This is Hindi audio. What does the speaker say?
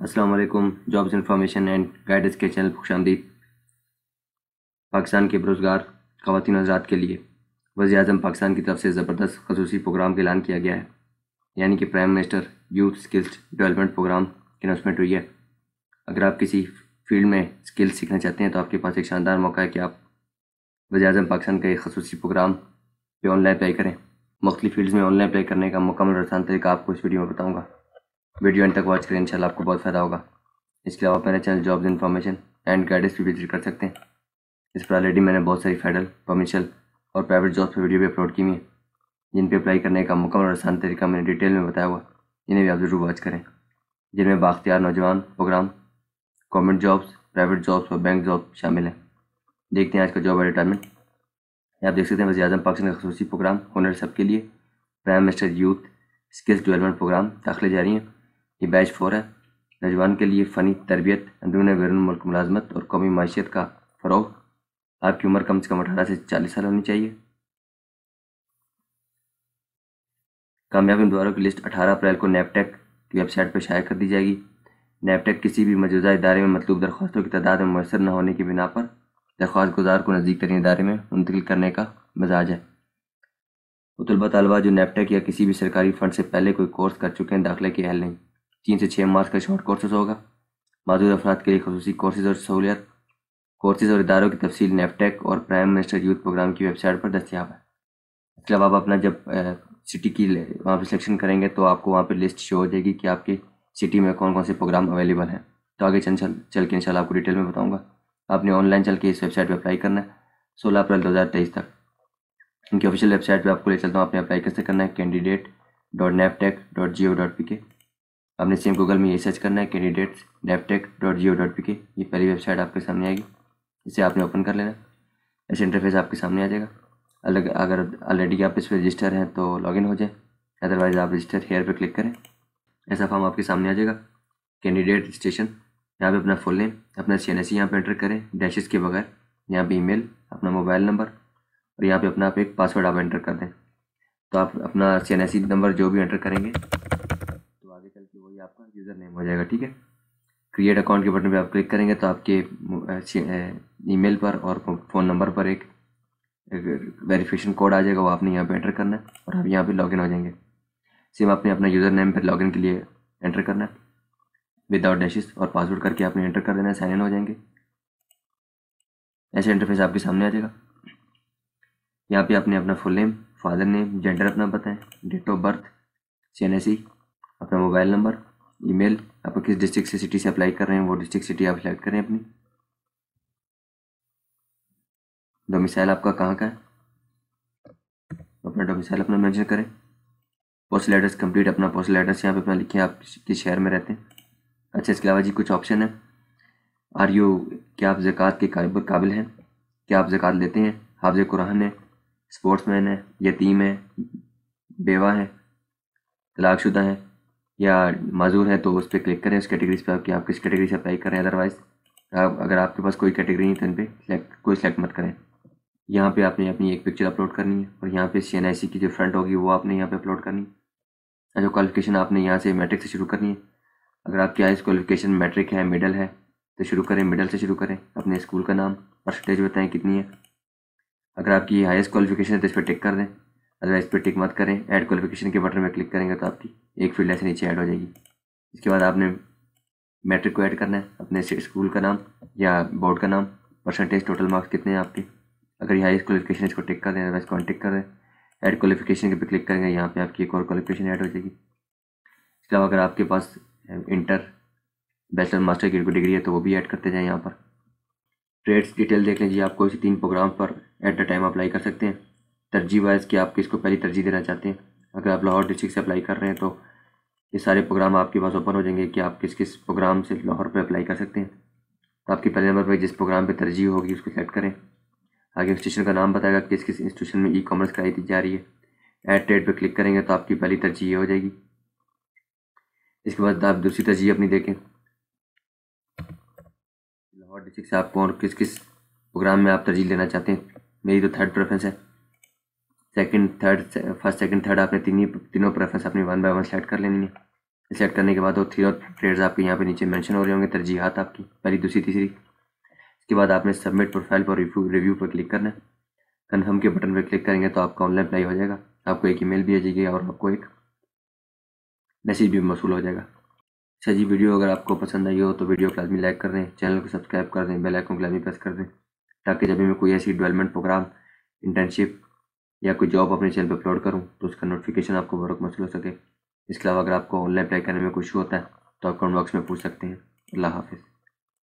वालेकुम जॉब्स इंफॉर्मेशन एंड गाइडेंस के चैनल खुश पाकिस्तान के बेरोज़गार खातिन हजरात के लिए वजी अजम पाकिस्तान की तरफ से ज़बरदस्त खसूसी प्रोग्राम का ऐलान किया गया है यानी कि prime minister youth skills development programme की अनाउंसमेंट हुई है अगर आप किसी फील्ड में स्किल्स सीखना चाहते हैं तो आपके पास एक शानदार मौका है कि आप वजी अजम पाकिस्तान का एक खसूसी प्रोग्राम पे ऑनलाइन अप्लाई करें मुख्तलि फील्ड में ऑनलाइन अप्लाई करने का मुकम्मल आसान तरीका आपको इस वीडियो में बताऊँगा वीडियो एंड तक वॉच करें इंशाल्लाह आपको बहुत फ़ायदा होगा इसके अलावा मेरे channel jobs information and guidance भी विजिट कर सकते हैं इस पर ऑलरेडी मैंने बहुत सारी फेडरल कमर्शियल और प्राइवेट जॉब्स पर वीडियो भी अपलोड की हुई है जिन पर अप्लाई करने का मुकम्मल और आसान तरीका मैंने डिटेल में बताया हुआ इन्हें भी आप ज़रूर वॉच करें जिनमें बाख्तियार नौजवान programme government jobs private jobs और बैंक जॉब शामिल हैं देखते हैं आज का जॉब रिटायरमेंट आप देख सकते हैं वजी अजम पाकिस्तान का खसूसी प्रोग्राम हुनर सब के लिए prime minister youth skills development programme दाखिले जारी हैं ये बैच फोर है नौजवान के लिए फ़नी तरबियत अंदरून बैरून मुल्क मुलाजमत और कौमी मैशियत का फ़रोग आपकी उम्र कम से कम अठारह से चालीस साल होनी चाहिए कामयाब उम्मीदवारों की लिस्ट अठारह अप्रैल को नैपटेक की वेबसाइट पर शाया कर दी जाएगी नैपटेक किसी भी मौजूदा इदारे में मतलूब दरख्वास्तों की तादाद में मैसर न होने की बिना पर दरख्वास्त गुजार को नज़दीक तरीन इदारे में मुंतकिल करने का मजाज है वो तलबा तलबा जो नैपटेक या किसी भी सरकारी फ़ंड से पहले कोई कोर्स कर चुके हैं दाखिले के अहल नहीं तीन से छः मार्च का शॉर्ट कोर्सेज होगा मादूर अफराद के लिए खसूस कोर्सेज और सहूलियत कोर्सेज और इदारों की तफसील नेपटेक और प्राइम मिनिस्टर यूथ प्रोग्राम की वेबसाइट पर दस्तियाब है इसके अलावा आप अपना जब सिटी की वहाँ पर सिलेक्शन करेंगे तो आपको वहाँ पर लिस्ट शो हो जाएगी कि आपके सिटी में कौन कौन से प्रोग्राम अवेलेबल हैं तो आगे चल चल चल के इनशाला आपको डिटेल में बताऊँगा आपने ऑनलाइन चल के इस वेबसाइट पर अप्लाई करना है सोलह अप्रैल दो हज़ार तेईस तक इनकी ऑफिशियल वेबसाइट पर आपको ले चलता हूँ आपने अप्लाई कैसे करना है कैंडिडेट डॉट नैपटेक dot G O dot P K आपने सेम गूगल में ये सर्च करना है कैंडिडेट्स डेपटेक dot G O dot P K ये पहली वेबसाइट आपके सामने आएगी इसे आपने ओपन कर लेना ऐसे इंटरफेस आपके सामने आ जाएगा अलग अगर ऑलरेडी आप इस पर रजिस्टर हैं तो लॉगिन हो जाए अदरवाइज़ आप रजिस्टर हेयर पर क्लिक करें ऐसा फॉर्म आपके सामने आ जाएगा कैंडिडेट स्टेशन यहाँ पे अपना फुल नेम अपना सी एन एस यहाँ पर एंटर करें डैशेस के बगैर यहाँ पे ईमेल अपना मोबाइल नंबर और यहाँ पे अपना आप एक पासवर्ड आप एंटर कर दें तो आप अपना सी एन एस नंबर जो भी एंटर करेंगे निकल के वही आपका यूज़र नेम हो जाएगा ठीक है क्रिएट अकाउंट के बटन पे आप क्लिक करेंगे तो आपके ईमेल पर और फ़ोन नंबर पर एक, वेरीफिकेशन वेरिफिकेशन कोड आ जाएगा वो आपने यहाँ पे एंटर करना है और आप यहाँ पे लॉगिन हो जाएंगे सेम आपने अपना यूज़र नेम पर लॉगिन के लिए एंटर करना है विदाउट डैशेस और पासवर्ड करके आपने एंटर कर देना है साइन इन हो जाएंगे ऐसे इंटरफेस आपके सामने आ जाएगा यहाँ पे आपने अपना full name father name gender अपना बताएं date of birth C N S C अपना मोबाइल नंबर ईमेल आप किस डिस्ट्रिक्ट से सिटी से अप्लाई कर रहे हैं वो डिस्ट्रिक्ट सिटी आप सेलेक्ट करें अपनी डोमिसाइल आपका कहाँ का है अपना डोमिसाइल अपना मेंशन करें पोस्टल एड्रेस कंप्लीट अपना पोस्टल एड्रेस यहाँ पे अपना लिखें आप किस शहर में रहते हैं अच्छा इसके अलावा जी कुछ ऑप्शन है आर यू क्या आप जक़ात के काबिल हैं क्या आप जक़ात लेते हैं हाफ कुरान है स्पोर्ट्स मैन है यतीम है बेवा है तलाकशुदा है या माजूर है तो उस पर क्लिक करें उस कैटेगरीज पर आपकी आप किस कैटेगरी से अप्लाई करें अदरवाइज़ आप अगर आपके पास कोई कैटेगरी नहीं तो इन पर कोई सिलेक्ट मत करें यहाँ पे आपने अपनी एक पिक्चर अपलोड करनी है और यहाँ पे सी की जो फ्रंट होगी वो आपने यहाँ पे अपलोड करनी है जो क्वालिफिकेशन आपने यहाँ से मैट्रिक से शुरू करनी है अगर आपकी आई क्वालिफिकेशन मैट्रिक है मिडल है तो शुरू करें मिडल से शुरू करें अपने स्कूल का नाम परसेंटेज बताएं कितनी है अगर आपकी हाईस्ट क्वालिफिकेशन है तो इस पर टिक कर दें अदरवाइज पर टिक मत करें ऐड क्वालिफिकेशन के बटन में क्लिक करेंगे तो आपकी एक फील्ड ऐसे नीचे ऐड हो जाएगी इसके बाद आपने मैट्रिक को ऐड करना है अपने स्कूल का नाम या बोर्ड का नाम परसेंटेज टोटल मार्क्स कितने हैं आपके अगर ये हाईएस्ट क्वालिफिकेशन इसको टिक कर दें अदरवाइज कॉन्टिक कर दें ऐड क्वालिफिकेशन के पे क्लिक करेंगे यहाँ पे आपकी एक और क्वालिफिकेशन ऐड हो जाएगी इसके अलावा अगर आपके पास इंटर बैचलर मास्टर की डिग्री है तो वो भी ऐड करते जाएँ यहाँ पर ट्रेड्स डिटेल देख लीजिए आप कोई सी तीन प्रोग्राम पर एट द टाइम अप्लाई कर सकते हैं तरजीह वाइज कि आप किसको पहली तरजीह देना चाहते हैं अगर आप लाहौर डिस्ट्रिक्ट से अप्लाई कर रहे हैं तो ये सारे प्रोग्राम आपके पास ओपन हो जाएंगे कि आप किस किस प्रोग्राम से लाहौर पर अप्लाई कर सकते हैं तो आपके पहले नंबर पर जिस प्रोग्राम पर तरजीह होगी उसको सेलेक्ट करें आगे इंस्टीट्यूशन का नाम बताएगा किस किस इंस्टीट्यूशन में ई कॉमर्स कराई दी जा रही है एट ट्रेड पर क्लिक करेंगे तो आपकी पहली तरजीह हो जाएगी इसके बाद आप दूसरी तरजीह अपनी देखें लाहौर डिस्ट्रिक्ट से आप कौन किस किस प्रोग्राम में आप तरजीह लेना चाहते हैं मेरी तो थर्ड प्रेफरेंस है second third first second third आपने तीन ही तीनों प्रेफरेंस अपनी वन बाय वन सेलेक्ट कर लेनी है सेलेक्ट करने के बाद वो थ्री और ट्रेड्स आपके यहाँ पे नीचे मेंशन हो रहे होंगे तरजीहत आपकी पहली दूसरी तीसरी इसके बाद आपने सबमिट प्रोफाइल पर रिव्यू रिव्यू पर क्लिक करना है कन्फर्म के बटन पर क्लिक करेंगे तो आपका ऑनलाइन अप्लाई हो जाएगा आपको एक मेल भी आ जाएगी और आपको एक मैसेज भी मौसू हो जाएगा अच्छा जी वीडियो अगर आपको पसंद आई हो तो वीडियो को लाजमी लाइक कर दें चैनल को सब्सक्राइब कर दें बेल आइकन को लाजमी प्रेस कर दें ताकि जब भी मैं कोई ऐसी डेवलपमेंट प्रोग्राम इंटर्नशिप या कोई जॉब अपने चैनल पर अपलोड करूँ तो उसका नोटिफिकेशन आपको बहुत मसल हो सके इसके अलावा अगर आपको ऑनलाइन अप्लाई करने में कुछ होता है तो आप कमेंट बॉक्स में पूछ सकते हैं अल्लाह हाफिज़